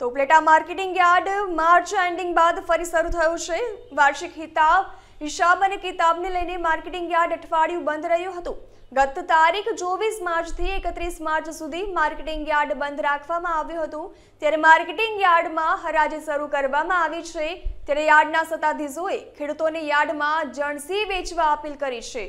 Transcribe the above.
તો Upleta marketing yard March ending બાદ ફરી શરૂ થયું છે વાર્ષિક હિતાબ હિસાબ અને કિતાબને લઈને માર્કેટિંગ યાર્ડ અઠવાડિયું બંધ રહ્યું હતું ગત તારીખ ચોવીસ માર્ચથી એકત્રીસ માર્ચ સુધી માર્કેટિંગ યાર્ડ બંધ રાખવામાં આવ્યું હતું ત્યારે માર્કેટિંગ યાર્ડમાં હરાજી શરૂ કરવામાં આવી છે ત્યારે યાર્ડના સત્તાધીશોએ ખેડૂતોને યાર્ડમાં જણસી વેચવા અપીલ કરી છે